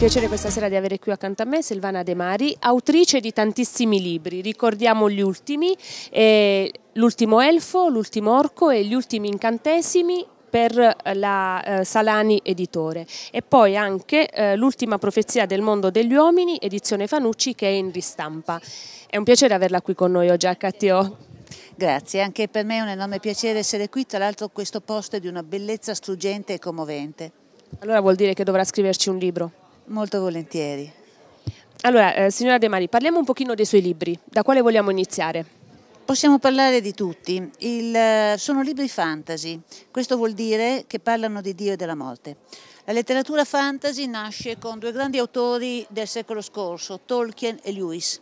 piacere questa sera di avere qui accanto a me Silvana De Mari, autrice di tantissimi libri, ricordiamo gli ultimi, eh, l'ultimo Elfo, l'ultimo Orco e gli ultimi incantesimi per eh, la eh, Salani Editore e poi anche eh, l'ultima profezia del mondo degli uomini, edizione Fanucci che è in ristampa. È un piacere averla qui con noi oggi a HTO. Grazie, anche per me è un enorme piacere essere qui, tra l'altro questo posto è di una bellezza struggente e commovente. Allora vuol dire che dovrà scriverci un libro? Molto volentieri. Allora, eh, signora De Mari, parliamo un pochino dei suoi libri. Da quale vogliamo iniziare? Possiamo parlare di tutti. Il, eh, sono libri fantasy. Questo vuol dire che parlano di Dio e della morte. La letteratura fantasy nasce con due grandi autori del secolo scorso, Tolkien e Lewis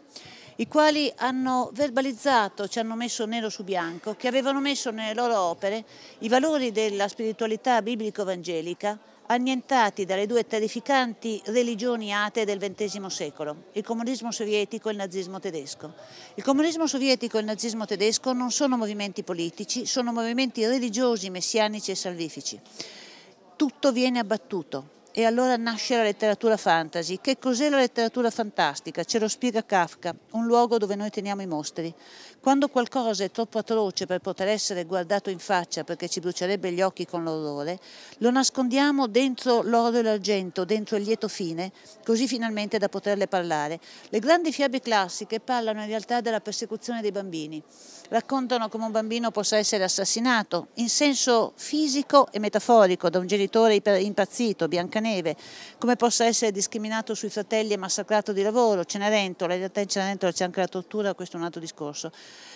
i quali hanno verbalizzato, ci hanno messo nero su bianco, che avevano messo nelle loro opere i valori della spiritualità biblico-evangelica annientati dalle due terrificanti religioni atee del XX secolo, il comunismo sovietico e il nazismo tedesco. Il comunismo sovietico e il nazismo tedesco non sono movimenti politici, sono movimenti religiosi, messianici e salvifici. Tutto viene abbattuto, e allora nasce la letteratura fantasy. Che cos'è la letteratura fantastica? Ce lo spiega Kafka, un luogo dove noi teniamo i mostri. Quando qualcosa è troppo atroce per poter essere guardato in faccia perché ci brucierebbe gli occhi con l'orrore, lo nascondiamo dentro l'oro e l'argento, dentro il lieto fine, così finalmente da poterle parlare. Le grandi fiabe classiche parlano in realtà della persecuzione dei bambini, raccontano come un bambino possa essere assassinato in senso fisico e metaforico da un genitore impazzito, Biancaneve, come possa essere discriminato sui fratelli e massacrato di lavoro, Cenerentola, in realtà in Cenerentola c'è anche la tortura, questo è un altro discorso.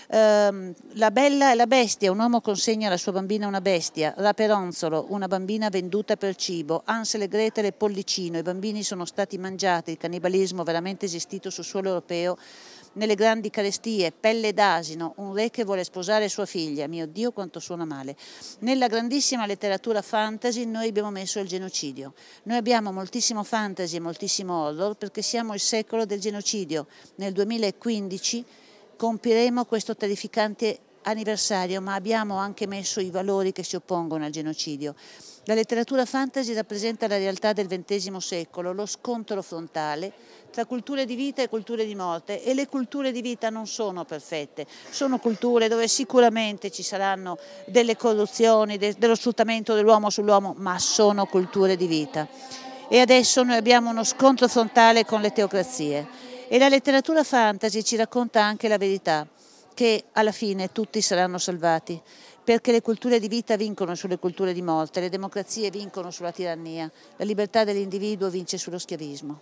Ehm, la Bella e la Bestia, un uomo consegna alla sua bambina una bestia, Raperonzolo, una bambina venduta per cibo, Ansel e Gretel e Pollicino, i bambini sono stati mangiati, il cannibalismo veramente esistito sul suolo europeo, nelle grandi carestie, pelle d'asino, un re che vuole sposare sua figlia, mio Dio quanto suona male. Nella grandissima letteratura fantasy noi abbiamo messo il genocidio. Noi abbiamo moltissimo fantasy e moltissimo horror perché siamo il secolo del genocidio. Nel 2015 compiremo questo terrificante anniversario, ma abbiamo anche messo i valori che si oppongono al genocidio. La letteratura fantasy rappresenta la realtà del XX secolo, lo scontro frontale tra culture di vita e culture di morte e le culture di vita non sono perfette, sono culture dove sicuramente ci saranno delle corruzioni, de dello sfruttamento dell'uomo sull'uomo, ma sono culture di vita. E adesso noi abbiamo uno scontro frontale con le teocrazie e la letteratura fantasy ci racconta anche la verità, che alla fine tutti saranno salvati, perché le culture di vita vincono sulle culture di morte, le democrazie vincono sulla tirannia, la libertà dell'individuo vince sullo schiavismo.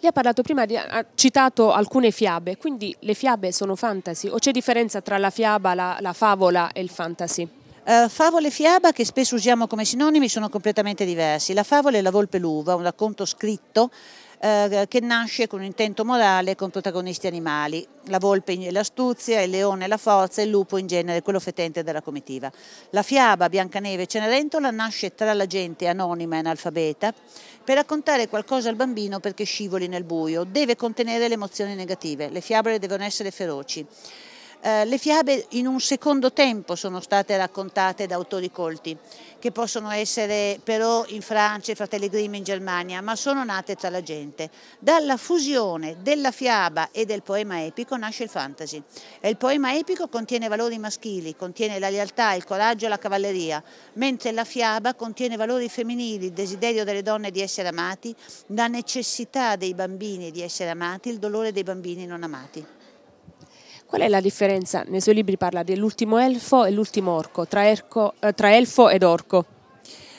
Lei ha parlato prima, ha citato alcune fiabe, quindi le fiabe sono fantasy o c'è differenza tra la fiaba, la, la favola e il fantasy? Uh, eh, favola e fiaba, che spesso usiamo come sinonimi, sono completamente diversi. La favola è La volpe l'uva, un racconto scritto eh, che nasce con un intento morale con protagonisti animali, la volpe e l'astuzia, il leone e la forza, il lupo in genere, quello fetente della comitiva. La fiaba Biancaneve e Cenerentola nasce tra la gente anonima e analfabeta per raccontare qualcosa al bambino perché scivoli nel buio, deve contenere le emozioni negative, le fiabole devono essere feroci. Eh, le fiabe in un secondo tempo sono state raccontate da autori colti, che possono essere però in Francia, i fratelli Grimm in Germania, ma sono nate tra la gente. Dalla fusione della fiaba e del poema epico nasce il fantasy. E il poema epico contiene valori maschili, contiene la lealtà, il coraggio e la cavalleria, mentre la fiaba contiene valori femminili, il desiderio delle donne di essere amati, la necessità dei bambini di essere amati, il dolore dei bambini non amati. Qual è la differenza? Nei suoi libri parla dell'ultimo elfo e l'ultimo orco, tra, erco, eh, tra elfo ed orco.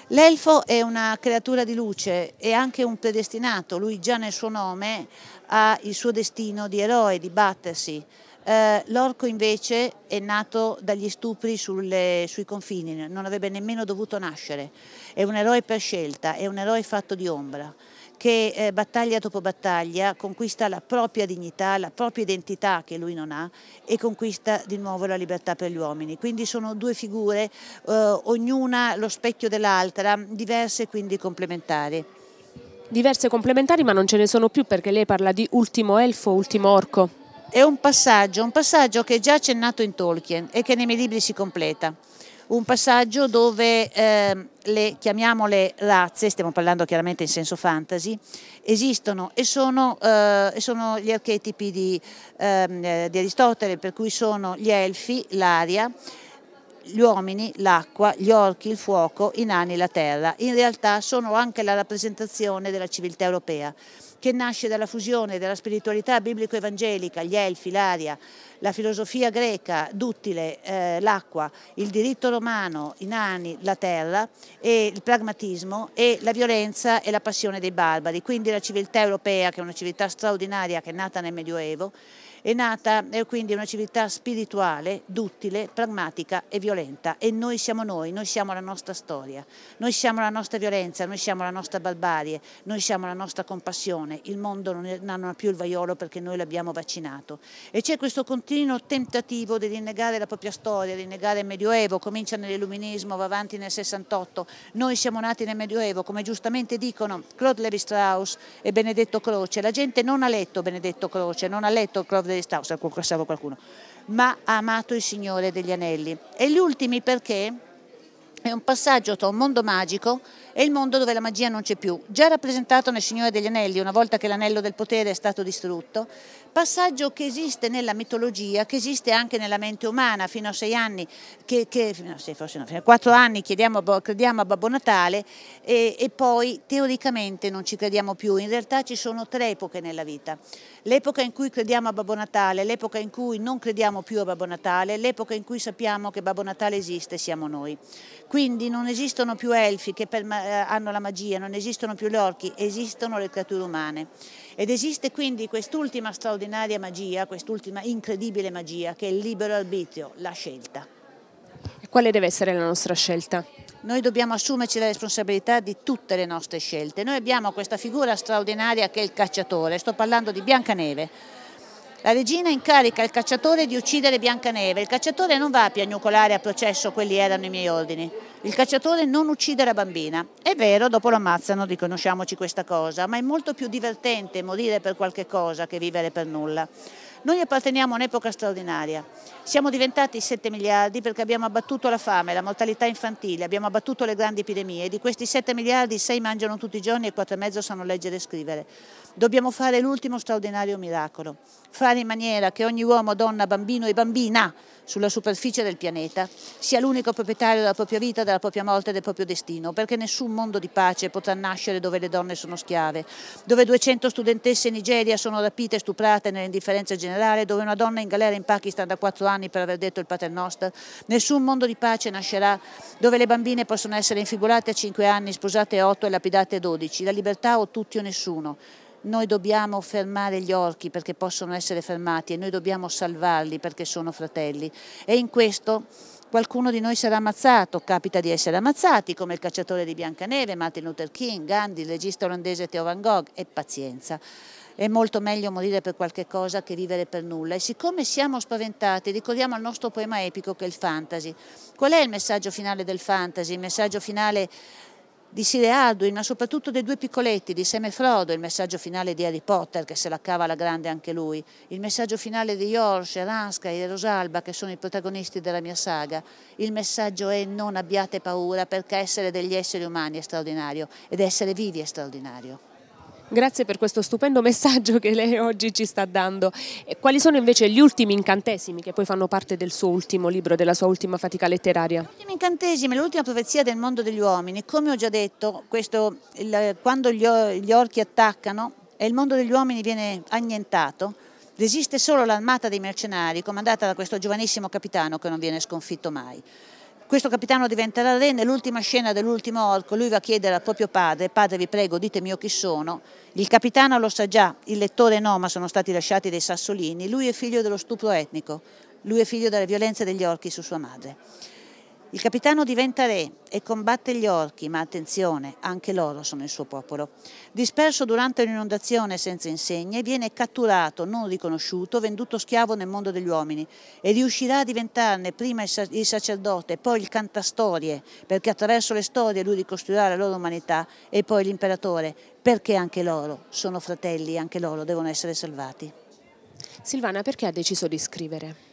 L'elfo è una creatura di luce, è anche un predestinato, lui già nel suo nome ha il suo destino di eroe, di battersi. Eh, l'orco invece è nato dagli stupri sulle, sui confini, non avrebbe nemmeno dovuto nascere. È un eroe per scelta, è un eroe fatto di ombra che eh, battaglia dopo battaglia conquista la propria dignità, la propria identità che lui non ha e conquista di nuovo la libertà per gli uomini. Quindi sono due figure, eh, ognuna lo specchio dell'altra, diverse quindi complementari. Diverse complementari ma non ce ne sono più perché lei parla di ultimo elfo, ultimo orco. È un passaggio, un passaggio che è già accennato in Tolkien e che nei miei libri si completa un passaggio dove eh, le chiamiamole razze, stiamo parlando chiaramente in senso fantasy, esistono e sono, eh, sono gli archetipi di, ehm, eh, di Aristotele, per cui sono gli elfi, l'aria, gli uomini, l'acqua, gli orchi, il fuoco, i nani, la terra. In realtà sono anche la rappresentazione della civiltà europea che nasce dalla fusione della spiritualità biblico-evangelica, gli elfi, l'aria, la filosofia greca, duttile, eh, l'acqua, il diritto romano, i nani, la terra, e il pragmatismo e la violenza e la passione dei barbari, quindi la civiltà europea che è una civiltà straordinaria che è nata nel Medioevo è nata è eh, quindi una civiltà spirituale, duttile, pragmatica e violenta e noi siamo noi, noi siamo la nostra storia, noi siamo la nostra violenza, noi siamo la nostra barbarie, noi siamo la nostra compassione, il mondo non, è, non ha più il vaiolo perché noi l'abbiamo vaccinato e c'è questo continuo tentativo di rinnegare la propria storia, di rinnegare il Medioevo, comincia nell'Illuminismo, va avanti nel 68, noi siamo nati nel Medioevo, come giustamente dicono Claude Levi-Strauss e Benedetto Croce, la gente non ha letto Benedetto Croce, non ha letto Claude stavo, stavo qualcuno, ma ha amato il Signore degli Anelli. E gli ultimi perché è un passaggio tra un mondo magico è il mondo dove la magia non c'è più, già rappresentato nel Signore degli Anelli, una volta che l'anello del potere è stato distrutto, passaggio che esiste nella mitologia, che esiste anche nella mente umana fino a sei anni, che, che no, sei, forse no, fino a quattro anni chiediamo, crediamo a Babbo Natale e, e poi teoricamente non ci crediamo più, in realtà ci sono tre epoche nella vita, l'epoca in cui crediamo a Babbo Natale, l'epoca in cui non crediamo più a Babbo Natale, l'epoca in cui sappiamo che Babbo Natale esiste e siamo noi. Quindi non esistono più elfi che per eh, hanno la magia, non esistono più gli orchi, esistono le creature umane. Ed esiste quindi quest'ultima straordinaria magia, quest'ultima incredibile magia che è il libero arbitrio, la scelta. E quale deve essere la nostra scelta? Noi dobbiamo assumerci la responsabilità di tutte le nostre scelte. Noi abbiamo questa figura straordinaria che è il cacciatore, sto parlando di Biancaneve la regina incarica il cacciatore di uccidere Biancaneve. Il cacciatore non va a piagnucolare a processo, quelli erano i miei ordini. Il cacciatore non uccide la bambina. È vero, dopo lo ammazzano, riconosciamoci questa cosa, ma è molto più divertente morire per qualche cosa che vivere per nulla. Noi apparteniamo a un'epoca straordinaria. Siamo diventati 7 miliardi perché abbiamo abbattuto la fame, la mortalità infantile, abbiamo abbattuto le grandi epidemie. Di questi 7 miliardi 6 mangiano tutti i giorni e 4,5 sanno leggere e scrivere. Dobbiamo fare l'ultimo straordinario miracolo, fare in maniera che ogni uomo, donna, bambino e bambina sulla superficie del pianeta sia l'unico proprietario della propria vita, della propria morte e del proprio destino, perché nessun mondo di pace potrà nascere dove le donne sono schiave, dove 200 studentesse in Nigeria sono rapite e stuprate nell'indifferenza generale, dove una donna in galera in Pakistan da 4 anni per aver detto il paternoster, nessun mondo di pace nascerà dove le bambine possono essere infibulate a 5 anni, sposate a 8 e lapidate a 12, la libertà o tutti o nessuno noi dobbiamo fermare gli orchi perché possono essere fermati e noi dobbiamo salvarli perché sono fratelli e in questo qualcuno di noi sarà ammazzato, capita di essere ammazzati come il cacciatore di Biancaneve, Martin Luther King, Gandhi, il regista olandese Theo Van Gogh e pazienza. È molto meglio morire per qualche cosa che vivere per nulla e siccome siamo spaventati ricordiamo al nostro poema epico che è il fantasy. Qual è il messaggio finale del fantasy? Il messaggio finale di Sire Arduin, ma soprattutto dei due piccoletti, di Seme Frodo, il messaggio finale di Harry Potter, che se la cava la grande anche lui, il messaggio finale di Jorge, Rasca e Rosalba, che sono i protagonisti della mia saga. Il messaggio è non abbiate paura, perché essere degli esseri umani è straordinario ed essere vivi è straordinario. Grazie per questo stupendo messaggio che lei oggi ci sta dando. Quali sono invece gli ultimi incantesimi che poi fanno parte del suo ultimo libro, della sua ultima fatica letteraria? Gli ultimi incantesimi, l'ultima profezia del mondo degli uomini. Come ho già detto, questo, il, quando gli, gli orchi attaccano e il mondo degli uomini viene annientato, resiste solo l'armata dei mercenari comandata da questo giovanissimo capitano che non viene sconfitto mai. Questo capitano diventerà re nell'ultima scena dell'ultimo orco, lui va a chiedere al proprio padre, padre vi prego ditemi io chi sono, il capitano lo sa già, il lettore no ma sono stati lasciati dei sassolini, lui è figlio dello stupro etnico, lui è figlio delle violenze degli orchi su sua madre. Il capitano diventa re e combatte gli orchi, ma attenzione, anche loro sono il suo popolo. Disperso durante un'inondazione senza insegne, viene catturato, non riconosciuto, venduto schiavo nel mondo degli uomini e riuscirà a diventarne prima il sacerdote, poi il cantastorie, perché attraverso le storie lui ricostruirà la loro umanità e poi l'imperatore, perché anche loro sono fratelli, anche loro devono essere salvati. Silvana, perché ha deciso di scrivere?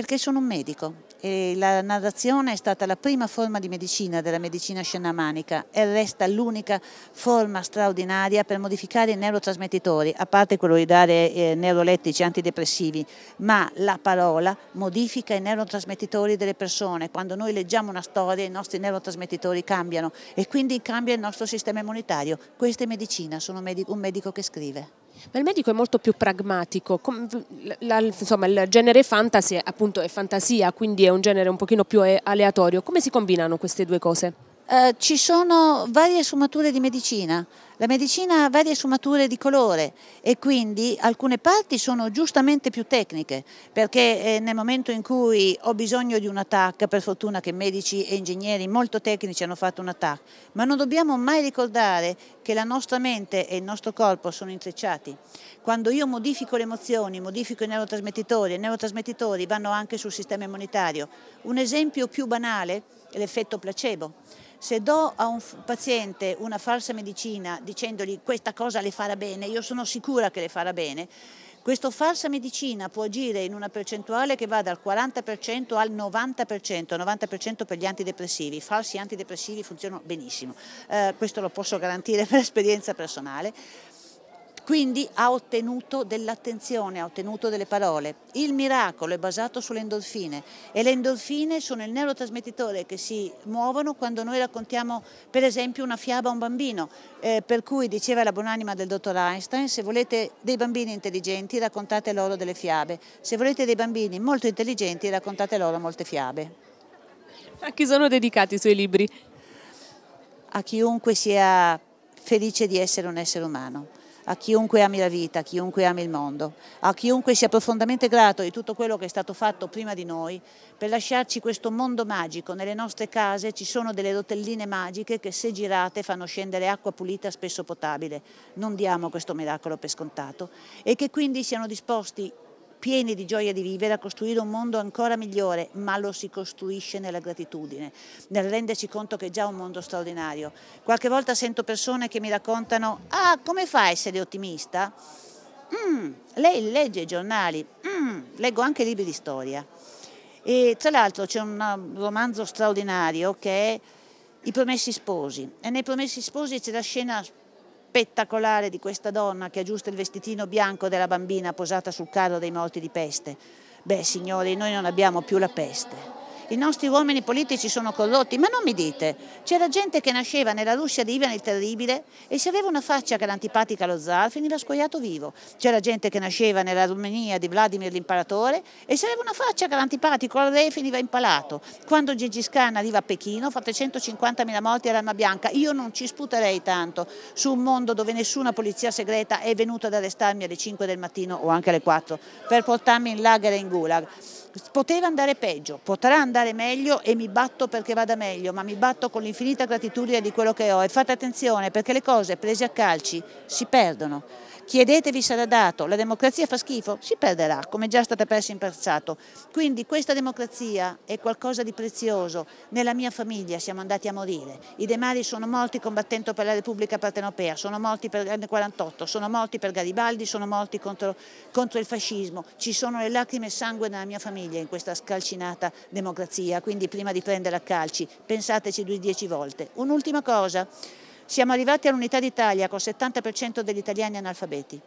perché sono un medico e la narrazione è stata la prima forma di medicina della medicina scenamanica e resta l'unica forma straordinaria per modificare i neurotrasmettitori, a parte quello di dare eh, neurolettici antidepressivi, ma la parola modifica i neurotrasmettitori delle persone. Quando noi leggiamo una storia i nostri neurotrasmettitori cambiano e quindi cambia il nostro sistema immunitario. Questa è medicina, sono un medico che scrive. Ma il medico è molto più pragmatico, la, insomma il genere fantasy appunto è fantasia, quindi è un genere un pochino più eh, aleatorio. Come si combinano queste due cose? Eh, ci sono varie sfumature di medicina, la medicina ha varie sfumature di colore e quindi alcune parti sono giustamente più tecniche perché eh, nel momento in cui ho bisogno di un attacco, per fortuna che medici e ingegneri molto tecnici hanno fatto un attacco, ma non dobbiamo mai ricordare che la nostra mente e il nostro corpo sono intrecciati. Quando io modifico le emozioni, modifico i neurotrasmettitori, i neurotrasmettitori vanno anche sul sistema immunitario. Un esempio più banale è l'effetto placebo. Se do a un paziente una falsa medicina dicendogli questa cosa le farà bene, io sono sicura che le farà bene, questo falsa medicina può agire in una percentuale che va dal 40% al 90%, 90% per gli antidepressivi, i falsi antidepressivi funzionano benissimo, eh, questo lo posso garantire per esperienza personale. Quindi ha ottenuto dell'attenzione, ha ottenuto delle parole. Il miracolo è basato sulle endorfine e le endorfine sono il neurotrasmettitore che si muovono quando noi raccontiamo per esempio una fiaba a un bambino, eh, per cui diceva la buonanima del dottor Einstein, se volete dei bambini intelligenti raccontate loro delle fiabe, se volete dei bambini molto intelligenti raccontate loro molte fiabe. A chi sono dedicati i suoi libri? A chiunque sia felice di essere un essere umano a chiunque ami la vita, a chiunque ami il mondo, a chiunque sia profondamente grato di tutto quello che è stato fatto prima di noi per lasciarci questo mondo magico. Nelle nostre case ci sono delle rotelline magiche che se girate fanno scendere acqua pulita spesso potabile. Non diamo questo miracolo per scontato e che quindi siano disposti pieni di gioia di vivere, a costruire un mondo ancora migliore, ma lo si costruisce nella gratitudine, nel renderci conto che è già un mondo straordinario. Qualche volta sento persone che mi raccontano, ah come fa a essere ottimista? Mm, lei legge i giornali, mm, leggo anche libri di storia. E tra l'altro c'è un um, romanzo straordinario che è I Promessi Sposi e nei Promessi Sposi c'è la scena spettacolare di questa donna che aggiusta il vestitino bianco della bambina posata sul carro dei morti di peste. Beh signori, noi non abbiamo più la peste i nostri uomini politici sono corrotti, ma non mi dite, c'era gente che nasceva nella Russia di Ivan il Terribile e se aveva una faccia che era antipatica allo zar finiva scoiato vivo, c'era gente che nasceva nella Romania di Vladimir l'imperatore e se aveva una faccia che era antipatico al re finiva impalato, quando Gengis Khan arriva a Pechino fa 350.000 morti all'arma Bianca, io non ci sputerei tanto su un mondo dove nessuna polizia segreta è venuta ad arrestarmi alle 5 del mattino o anche alle 4 per portarmi in lager e in gulag poteva andare peggio, potrà andare meglio e mi batto perché vada meglio, ma mi batto con l'infinita gratitudine di quello che ho e fate attenzione perché le cose prese a calci si perdono chiedetevi sarà dato, la democrazia fa schifo, si perderà, come è già stata persa in passato. Quindi questa democrazia è qualcosa di prezioso, nella mia famiglia siamo andati a morire, i demari sono morti combattendo per la Repubblica Partenopea, sono morti per il 48, sono morti per Garibaldi, sono morti contro, contro il fascismo, ci sono le lacrime e sangue nella mia famiglia in questa scalcinata democrazia, quindi prima di prendere a calci pensateci due dieci volte. Un'ultima cosa, siamo arrivati all'unità d'Italia con il 70% degli italiani analfabeti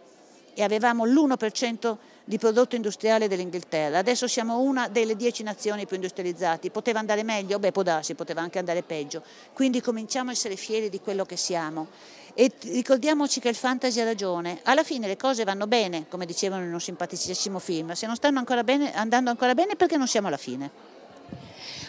e avevamo l'1% di prodotto industriale dell'Inghilterra. Adesso siamo una delle dieci nazioni più industrializzate. Poteva andare meglio? Beh, può darsi, poteva anche andare peggio. Quindi cominciamo a essere fieri di quello che siamo. E ricordiamoci che il fantasy ha ragione. Alla fine le cose vanno bene, come dicevano in un simpaticissimo film. Se non stanno ancora bene, andando ancora bene, perché non siamo alla fine?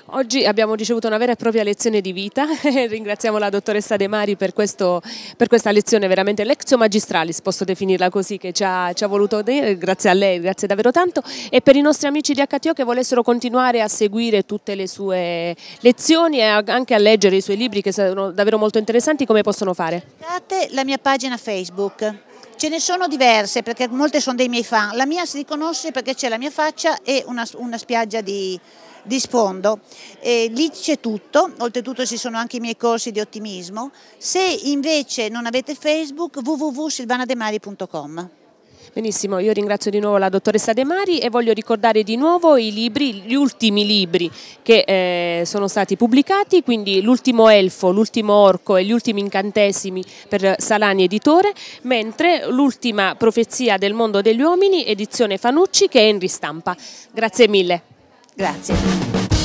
Oggi abbiamo ricevuto una vera e propria lezione di vita, ringraziamo la dottoressa De Mari per, questo, per questa lezione, veramente lectio magistralis, posso definirla così, che ci ha, ci ha voluto dire, grazie a lei, grazie davvero tanto e per i nostri amici di HTO che volessero continuare a seguire tutte le sue lezioni e anche a leggere i suoi libri che sono davvero molto interessanti, come possono fare? Cercate la mia pagina Facebook. Ce ne sono diverse perché molte sono dei miei fan. La mia si riconosce perché c'è la mia faccia e una, una spiaggia di, di sfondo. E lì c'è tutto, oltretutto ci sono anche i miei corsi di ottimismo. Se invece non avete Facebook, www.silvanademari.com. Benissimo, io ringrazio di nuovo la dottoressa De Mari e voglio ricordare di nuovo i libri, gli ultimi libri che eh, sono stati pubblicati, quindi l'ultimo Elfo, l'ultimo Orco e gli ultimi incantesimi per Salani Editore, mentre l'ultima Profezia del mondo degli uomini, edizione Fanucci, che è in ristampa. Grazie mille. Grazie.